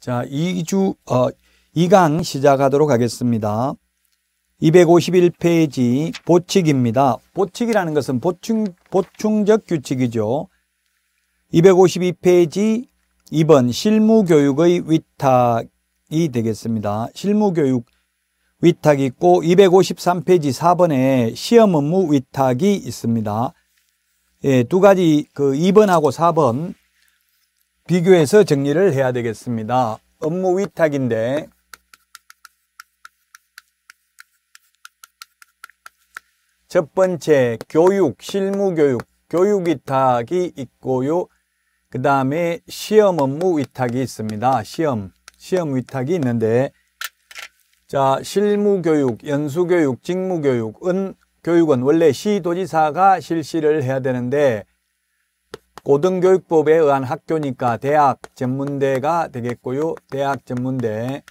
자, 2주, 어, 2강 시작하도록 하겠습니다. 251페이지 보칙입니다. 보칙이라는 것은 보충, 보충적 규칙이죠. 252페이지 2번 실무교육의 위탁이 되겠습니다. 실무교육 위탁이 있고 253페이지 4번에 시험 업무 위탁이 있습니다. 예, 두 가지 그 2번하고 4번 비교해서 정리를 해야 되겠습니다. 업무 위탁인데 첫 번째 교육, 실무교육, 교육위탁이 있고요. 그 다음에 시험 업무 위탁이 있습니다. 시험, 시험 위탁이 있는데 자 실무교육, 연수교육, 직무교육은 교육은 원래 시도지사가 실시를 해야 되는데 고등교육법에 의한 학교니까 대학 전문대가 되겠고요. 대학 전문대.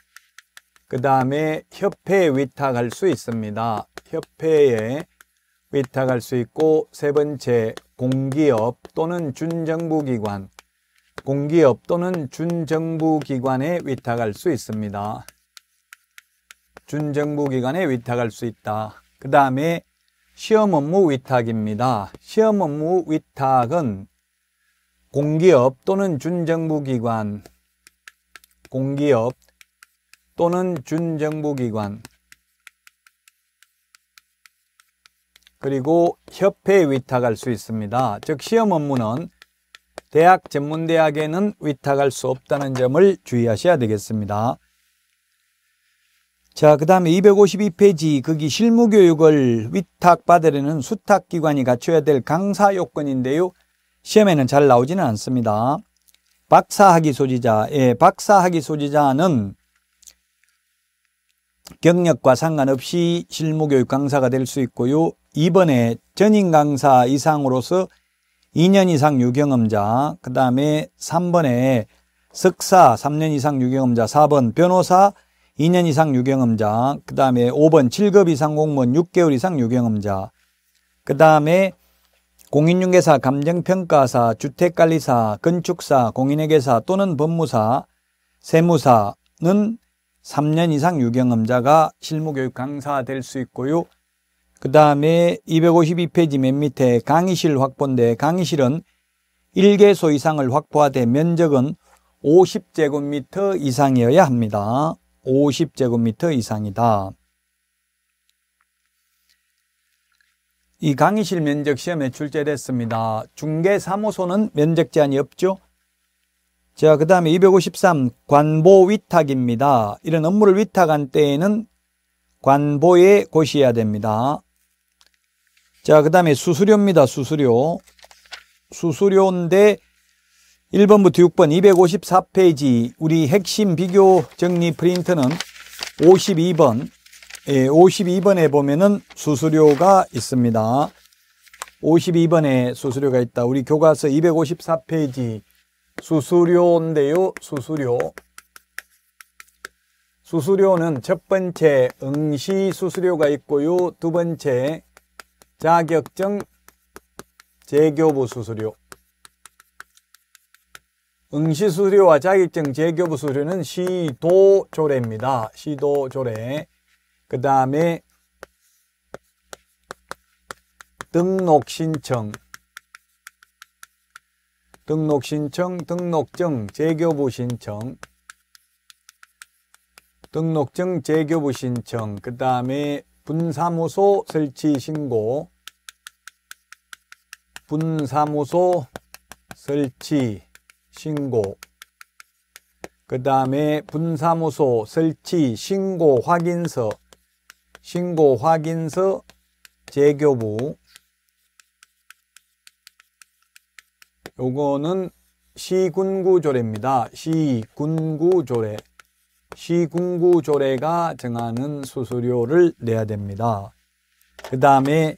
그 다음에 협회에 위탁할 수 있습니다. 협회에 위탁할 수 있고 세 번째 공기업 또는 준정부기관 공기업 또는 준정부기관에 위탁할 수 있습니다. 준정부기관에 위탁할 수 있다. 그 다음에 시험 업무 위탁입니다. 시험 업무 위탁은 공기업 또는 준정부기관 공기업 또는 준정부기관 그리고 협회에 위탁할 수 있습니다. 즉 시험 업무는 대학 전문대학에는 위탁할 수 없다는 점을 주의하셔야 되겠습니다. 자, 그 다음에 252페이지 거기 실무교육을 위탁받으려는 수탁기관이 갖춰야 될 강사 요건인데요. 시험에는 잘 나오지는 않습니다. 박사학위 소지자, 예, 박사학위 소지자는 경력과 상관없이 실무교육 강사가 될 수 있고요. 이번에 전임 강사 이상으로서 2년 이상 유경험자, 그 다음에 3번에 석사 3년 이상 유경험자, 4번 변호사 2년 이상 유경험자, 그 다음에 5번 7급 이상 공무원 6개월 이상 유경험자, 그 다음에 공인중개사, 감정평가사, 주택관리사, 건축사, 공인회계사 또는 법무사, 세무사는 3년 이상 유경험자가 실무교육 강사 될 수 있고요. 그 다음에 252페이지 맨 밑에 강의실 확보인데 강의실은 1개소 이상을 확보하되 면적은 50제곱미터 이상이어야 합니다. 50제곱미터 이상이다. 이 강의실 면적 시험에 출제됐습니다. 중개 사무소는 면적 제한이 없죠? 자, 그 다음에 253 관보 위탁입니다. 이런 업무를 위탁한 때에는 관보에 고시해야 됩니다. 자, 그 다음에 수수료입니다. 수수료. 수수료인데 1번부터 6번 254페이지 우리 핵심 비교 정리 프린트는 52번 52번에 예, 보면은 수수료가 있습니다. 52번에 수수료가 있다. 우리 교과서 254페이지 수수료인데요. 수수료. 수수료는 첫 번째 응시 수수료가 있고요. 두 번째 자격증 재교부 수수료. 응시 수수료와 자격증 재교부 수수료는 시도조례입니다. 시도조례. 그 다음에 등록신청 등록신청, 등록증, 재교부 신청 등록증, 재교부 신청 그 다음에 분사무소 설치 신고 분사무소 설치 신고 그 다음에 분사무소 설치 신고 확인서 신고 확인서 재교부 요거는 시군구조례입니다. 시군구조례 시군구조례가 정하는 수수료를 내야 됩니다. 그 다음에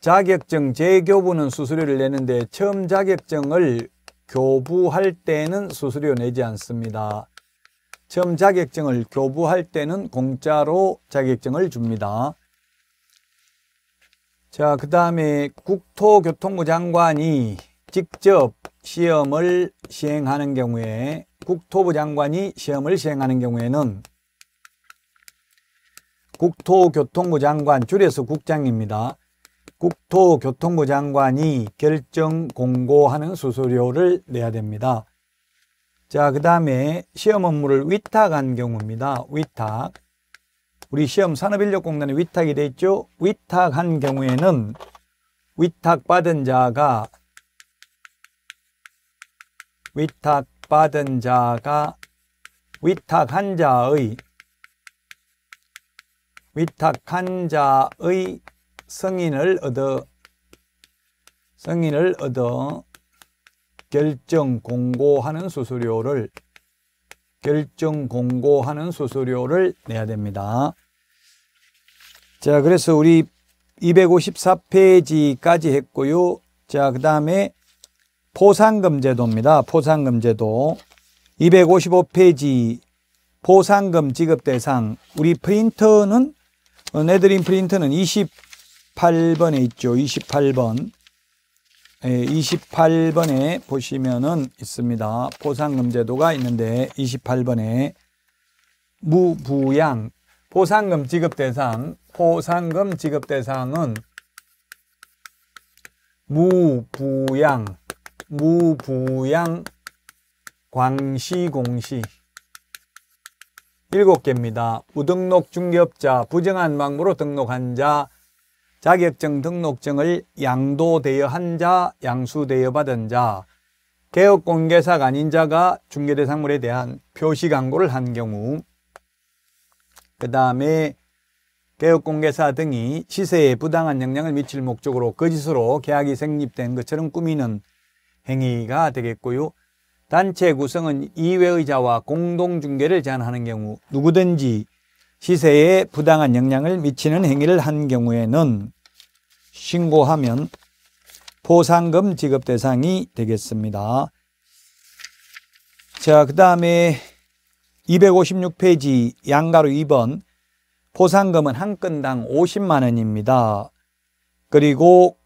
자격증 재교부는 수수료를 내는데 처음 자격증을 교부할 때는 수수료 내지 않습니다. 시험 자격증을 교부할 때는 공짜로 자격증을 줍니다. 자, 그 다음에 국토교통부 장관이 직접 시험을 시행하는 경우에 국토부 장관이 시험을 시행하는 경우에는 국토교통부 장관, 줄여서 국장입니다. 국토교통부 장관이 결정 공고하는 수수료를 내야 됩니다. 자, 그 다음에 시험 업무를 위탁한 경우입니다. 위탁. 우리 시험 산업인력공단에 위탁이 되어 있죠. 위탁한 경우에는 위탁받은 자가 위탁받은 자가 위탁한 자의 위탁한 자의 성인을 얻어 성인을 얻어 결정 공고하는 수수료를 결정 공고하는 수수료를 내야 됩니다. 자, 그래서 우리 254페이지까지 했고요. 자, 그 다음에 포상금 제도입니다. 포상금 제도. 255페이지 포상금 지급 대상. 우리 프린터는, 내드린 프린터는 28번에 있죠. 28번. 28번에 보시면은 있습니다. 보상금 제도가 있는데 28번에 무부양 보상금 지급 대상 보상금 지급 대상은 무부양 무부양 광시공시 7개입니다. 무등록 중개업자 부정한 방법으로 등록한 자 자격증 등록증을 양도되어한 자, 양수되어받은 자, 개업공개사가 아닌 자가 중개대상물에 대한 표시 광고를 한 경우 그 다음에 개업공개사 등이 시세에 부당한 영향을 미칠 목적으로 거짓으로 계약이 생립된 것처럼 꾸미는 행위가 되겠고요. 단체 구성은 이외의 자와 공동중개를 제한하는 경우 누구든지 시세에 부당한 영향을 미치는 행위를 한 경우에는 신고하면 보상금 지급 대상이 되겠습니다. 자, 그 다음에 256페이지 양가로 2번 보상금은 한 건당 50만 원입니다. 그리고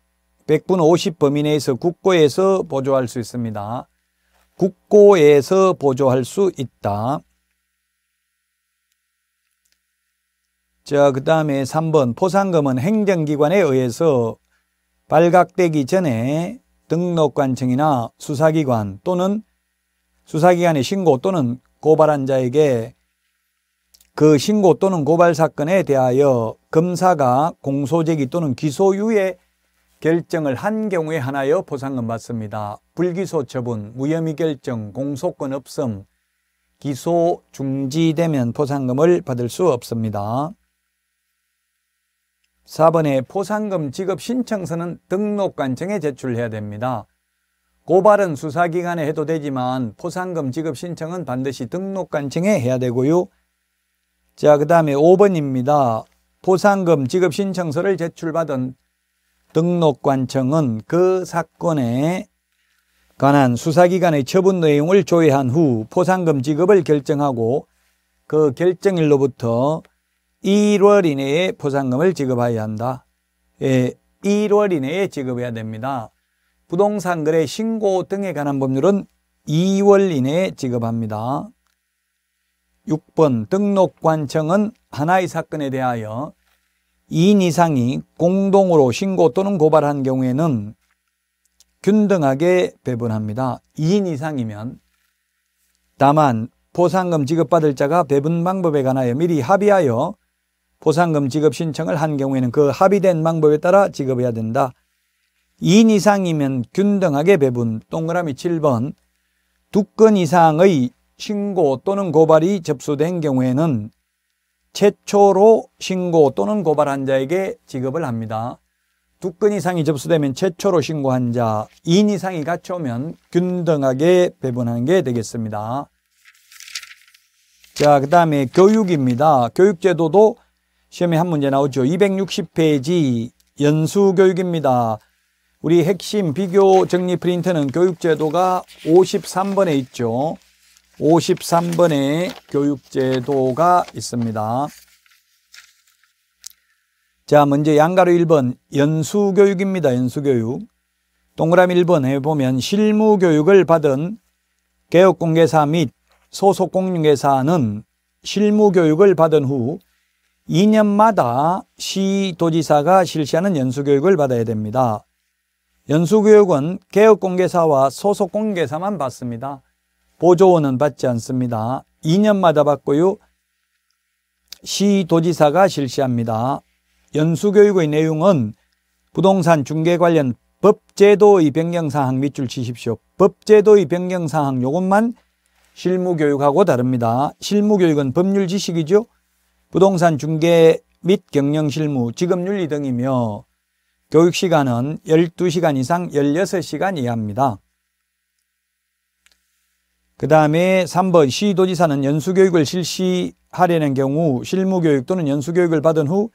100분 50범위 내에서 국고에서 보조할 수 있습니다. 국고에서 보조할 수 있다. 자, 그 다음에 3번 포상금은 행정기관에 의해서 발각되기 전에 등록관청이나 수사기관 또는 수사기관의 신고 또는 고발한 자에게 그 신고 또는 고발 사건에 대하여 검사가 공소제기 또는 기소유예 결정을 한 경우에 하나여 보상금 받습니다. 불기소 처분, 무혐의 결정, 공소권 없음, 기소 중지되면 보상금을 받을 수 없습니다. 4번에 포상금 지급 신청서는 등록관청에 제출해야 됩니다. 고발은 수사기관에 해도 되지만 포상금 지급 신청은 반드시 등록관청에 해야 되고요. 자, 그 다음에 5번입니다. 포상금 지급 신청서를 제출받은 등록관청은 그 사건에 관한 수사기관의 처분 내용을 조회한 후 포상금 지급을 결정하고 그 결정일로부터 1월 이내에 포상금을 지급해야 한다. 예, 1월 이내에 지급해야 됩니다. 부동산 거래 신고 등에 관한 법률은 2월 이내에 지급합니다. 6번 등록관청은 하나의 사건에 대하여 2인 이상이 공동으로 신고 또는 고발한 경우에는 균등하게 배분합니다. 2인 이상이면 다만 보상금 지급받을 자가 배분 방법에 관하여 미리 합의하여 보상금 지급 신청을 한 경우에는 그 합의된 방법에 따라 지급해야 된다. 2인 이상이면 균등하게 배분, 동그라미 7번, 두 건 이상의 신고 또는 고발이 접수된 경우에는 최초로 신고 또는 고발한 자에게 지급을 합니다. 두 건 이상이 접수되면 최초로 신고한 자, 2인 이상이 같이 오면 균등하게 배분하는 게 되겠습니다. 자, 그 다음에 교육입니다. 교육제도도 시험에 한 문제 나오죠. 260페이지 연수교육입니다. 우리 핵심 비교 정리 프린트는 교육제도가 53번에 있죠. 53번에 교육제도가 있습니다. 자, 먼저 양가로 1번 연수교육입니다. 연수교육. 동그라미 1번 해보면 실무교육을 받은 개혁공개사 및소속공인계사는 실무교육을 받은 후 2년마다 시도지사가 실시하는 연수교육을 받아야 됩니다. 연수교육은 개업공개사와 소속공개사만 받습니다. 보조원은 받지 않습니다. 2년마다 받고요. 시도지사가 실시합니다. 연수교육의 내용은 부동산 중개 관련 법제도의 변경사항 밑줄 치십시오. 법제도의 변경사항 요것만 실무교육하고 다릅니다. 실무교육은 법률 지식이죠. 부동산 중개 및 경영 실무, 직업 윤리 등이며 교육 시간은 12시간 이상 16시간 이하입니다. 그 다음에 3번 시도지사는 연수교육을 실시하려는 경우 실무교육 또는 연수교육을 받은 후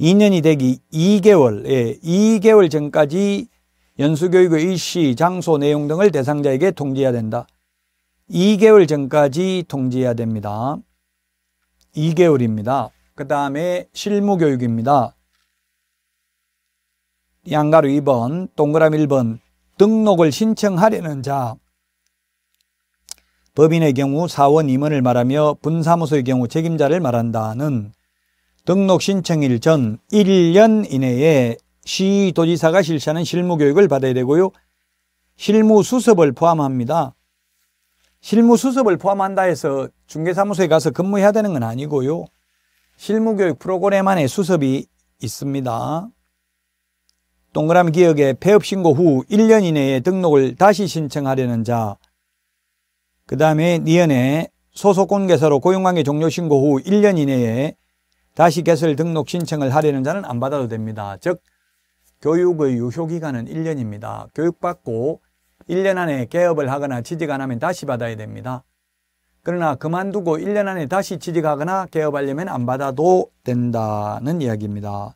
2년이 되기 2개월, 예, 2개월 전까지 연수교육의 일시, 장소, 내용 등을 대상자에게 통지해야 된다. 2개월 전까지 통지해야 됩니다. 2개월입니다. 그 다음에 실무교육입니다. 양가루 2번, 동그라미 1번, 등록을 신청하려는 자. 법인의 경우 사원 임원을 말하며 분사무소의 경우 책임자를 말한다는 등록 신청일 전 1년 이내에 시도지사가 실시하는 실무교육을 받아야 되고요. 실무수습을 포함합니다. 실무 수습을 포함한다 해서 중개사무소에 가서 근무해야 되는 건 아니고요. 실무교육 프로그램 안에 수습이 있습니다. 동그라미 기역에 폐업신고 후 1년 이내에 등록을 다시 신청하려는 자, 그 다음에 니은에 소속공개사로 고용관계 종료 신고 후 1년 이내에 다시 개설 등록 신청을 하려는 자는 안 받아도 됩니다. 즉, 교육의 유효기간은 1년입니다. 교육받고 1년 안에 개업을 하거나 취직 안 하면 다시 받아야 됩니다. 그러나 그만두고 1년 안에 다시 취직하거나 개업하려면 안 받아도 된다는 이야기입니다.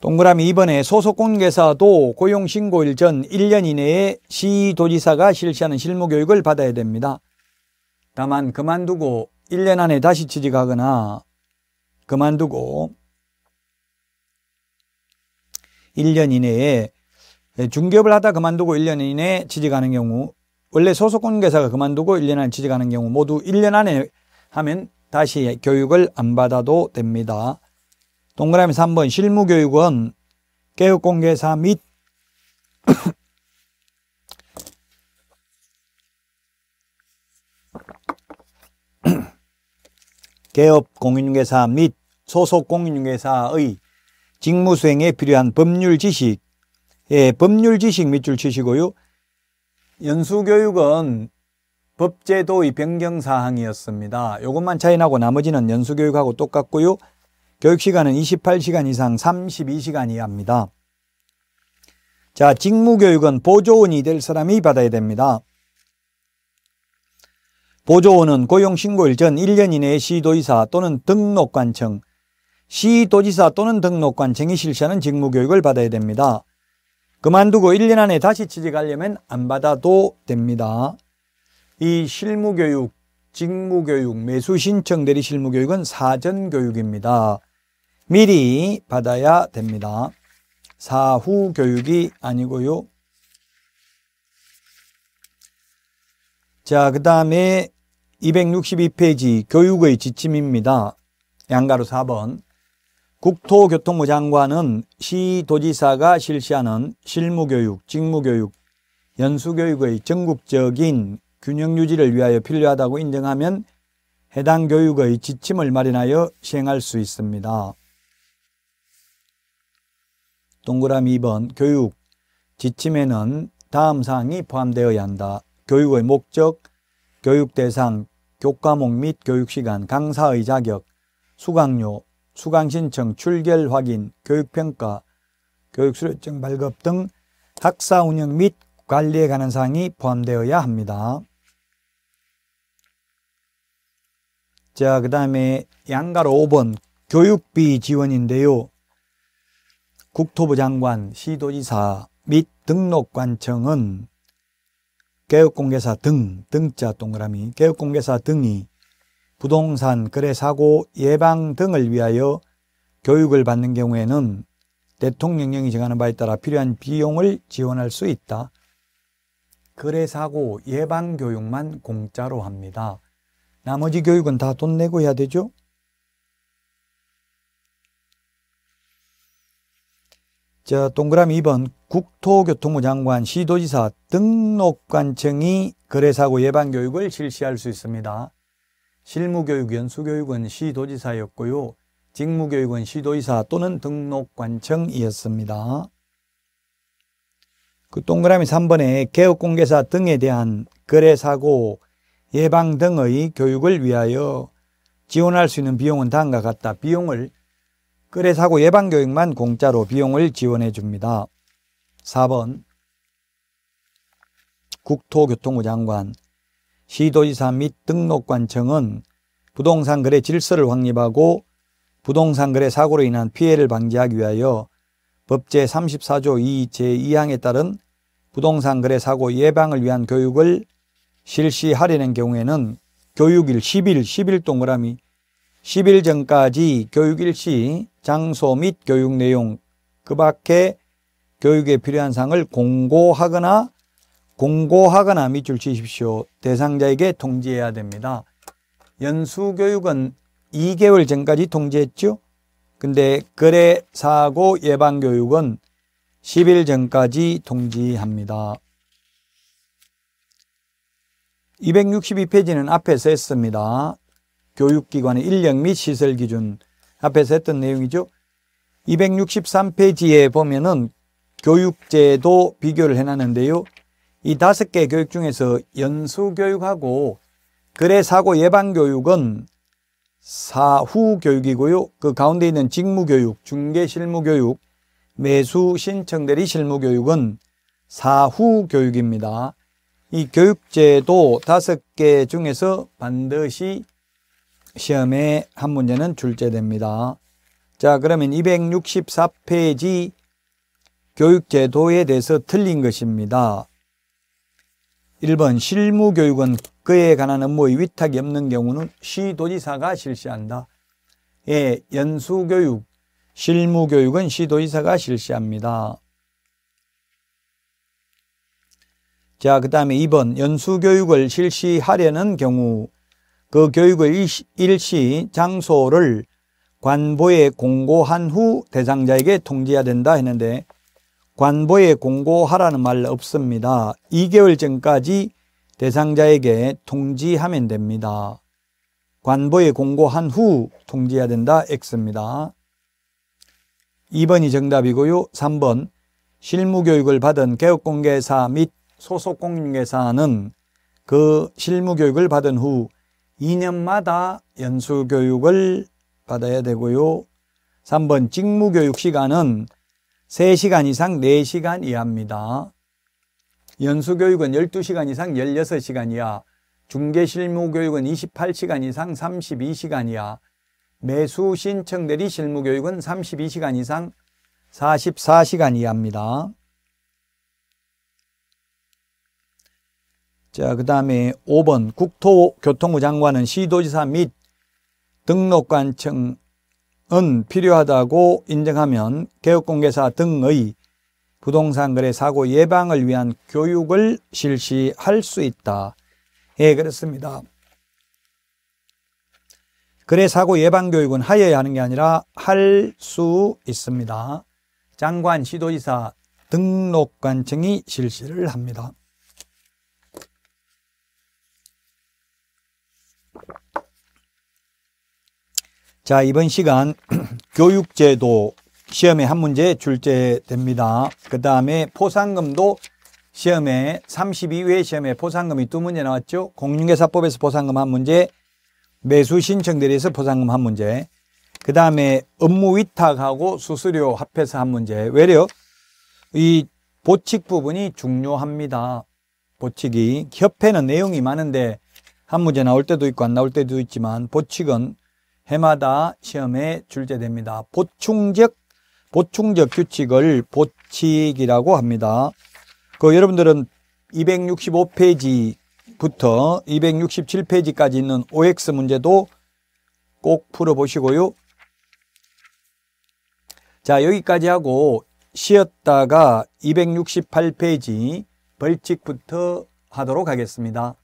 동그라미 2번에 소속공개사도 고용신고일 전 1년 이내에 시도지사가 실시하는 실무교육을 받아야 됩니다. 다만 그만두고 1년 안에 다시 취직하거나 그만두고 1년 이내에 중개업을 하다 그만두고 1년 이내에 취직하는 경우 원래 소속 공개사가 인 그만두고 1년 안에 취직하는 경우 모두 1년 안에 하면 다시 교육을 안 받아도 됩니다. 동그라미 3번 실무교육은 개업공개사및 개업 공인중사및 소속 공인중사의 직무 수행에 필요한 법률 지식, 예, 법률 지식 밑줄 치시고요. 연수교육은 법제도의 변경 사항이었습니다. 이것만 차이나고 나머지는 연수교육하고 똑같고요. 교육시간은 28시간 이상 32시간 이하입니다. 자, 직무교육은 보조원이 될 사람이 받아야 됩니다. 보조원은 고용신고일 전 1년 이내에 시도이사 또는 등록관청, 시도지사 또는 등록관 정의 실시하는 직무교육을 받아야 됩니다. 그만두고 1년 안에 다시 취직하려면 안 받아도 됩니다. 이 실무교육, 직무교육, 매수신청 대리 실무교육은 사전교육입니다. 미리 받아야 됩니다. 사후교육이 아니고요. 자, 그 다음에 262페이지 교육의 지침입니다. 양가로 4번. 국토교통부 장관은 시도지사가 실시하는 실무교육, 직무교육, 연수교육의 전국적인 균형 유지를 위하여 필요하다고 인정하면 해당 교육의 지침을 마련하여 시행할 수 있습니다. 동그라미 2번 교육 지침에는 다음 사항이 포함되어야 한다. 교육의 목적, 교육 대상, 교과목 및 교육시간, 강사의 자격, 수강료, 수강 신청, 출결 확인, 교육평가, 교육수료증 발급 등 학사 운영 및 관리에 관한 사항이 포함되어야 합니다. 자, 그 다음에 양가로 5번 교육비 지원인데요. 국토부 장관, 시도지사 및 등록관청은 개업공개사 등, 등자 동그라미, 개업공개사 등이 부동산 거래 사고 예방 등을 위하여 교육을 받는 경우에는 대통령령이 정하는 바에 따라 필요한 비용을 지원할 수 있다. 거래 사고 예방 교육만 공짜로 합니다. 나머지 교육은 다 돈 내고 해야 되죠? 자, 동그라미 2번 국토교통부 장관, 시도지사 등록관청이 거래사고 예방교육을 실시할 수 있습니다. 실무교육위원 수교육은 시도지사였고요. 직무교육은 시도이사 또는 등록관청이었습니다. 그 동그라미 3번에 개업공개사 등에 대한 거래사고 예방 등의 교육을 위하여 지원할 수 있는 비용은 다음과 같다. 비용을 거래사고 예방교육만 공짜로 비용을 지원해 줍니다. 4번 국토교통부 장관 시도지사 및 등록관청은 부동산 거래 질서를 확립하고 부동산 거래 사고로 인한 피해를 방지하기 위하여 법제 34조 2 제2항에 따른 부동산 거래 사고 예방을 위한 교육을 실시하려는 경우에는 교육일 10일, 10일 동그라미 10일 전까지 교육일 시 장소 및 교육 내용 그 밖에 교육에 필요한 사항을 공고하거나 공고하거나 밑줄 치십시오. 대상자에게 통지해야 됩니다. 연수교육은 2개월 전까지 통지했죠. 근데 거래사고 예방교육은 10일 전까지 통지합니다. 262페이지는 앞에서 했습니다. 교육기관의 인력 및 시설 기준 앞에서 했던 내용이죠. 263페이지에 보면은 교육제도 비교를 해놨는데요. 이 다섯 개 교육 중에서 연수교육하고 거래사고 예방교육은 사후교육이고요. 그 가운데 있는 직무교육, 중개실무교육, 매수신청대리 실무교육은 사후교육입니다. 이 교육제도 다섯 개 중에서 반드시 시험에 한 문제는 출제됩니다. 자 그러면 264페이지 교육제도에 대해서 틀린 것입니다. 1번 실무교육은 그에 관한 업무의 위탁이 없는 경우는 시도지사가 실시한다. 예, 연수교육, 실무교육은 시도지사가 실시합니다. 자, 그 다음에 2번 연수교육을 실시하려는 경우 그 교육의 일시 장소를 관보에 공고한 후 대상자에게 통지해야 된다 했는데 관보에 공고하라는 말 없습니다. 2개월 전까지 대상자에게 통지하면 됩니다. 관보에 공고한 후 통지해야 된다 X입니다. 2번이 정답이고요. 3번 실무교육을 받은 개업공개사 및 소속공인회사는 그 실무교육을 받은 후 2년마다 연수교육을 받아야 되고요. 3번 직무교육 시간은 3시간 이상 4시간 이하입니다. 연수교육은 12시간 이상 16시간 이하, 중개실무교육은 28시간 이상 32시간 이하, 매수 신청 대리 실무교육은 32시간 이상 44시간 이하입니다. 자, 그 다음에 5번 국토교통부 장관은 시도지사 및 등록관청 은 필요하다고 인정하면 개업공개사 등의 부동산 거래 사고 예방을 위한 교육을 실시할 수 있다. 예, 그렇습니다. 거래 사고 예방 교육은 하여야 하는 게 아니라 할 수 있습니다. 장관, 시도지사, 등록관청이 실시를 합니다. 자, 이번 시간 교육제도 시험에 한 문제 출제됩니다. 그 다음에 포상금도 시험에 32회 시험에 포상금이 두 문제 나왔죠. 공중개사법에서 포상금 한 문제, 매수 신청 대리에서 포상금 한 문제, 그 다음에 업무 위탁하고 수수료 합해서 한 문제. 외력이 보칙 부분이 중요합니다. 보칙이 협회는 내용이 많은데 한 문제 나올 때도 있고 안 나올 때도 있지만 보칙은 해마다 시험에 출제됩니다. 보충적 보충적 규칙을 보칙이라고 합니다. 그 여러분들은 265페이지부터 267페이지까지 있는 OX 문제도 꼭 풀어보시고요. 자 여기까지 하고 쉬었다가 268페이지 벌칙부터 하도록 하겠습니다.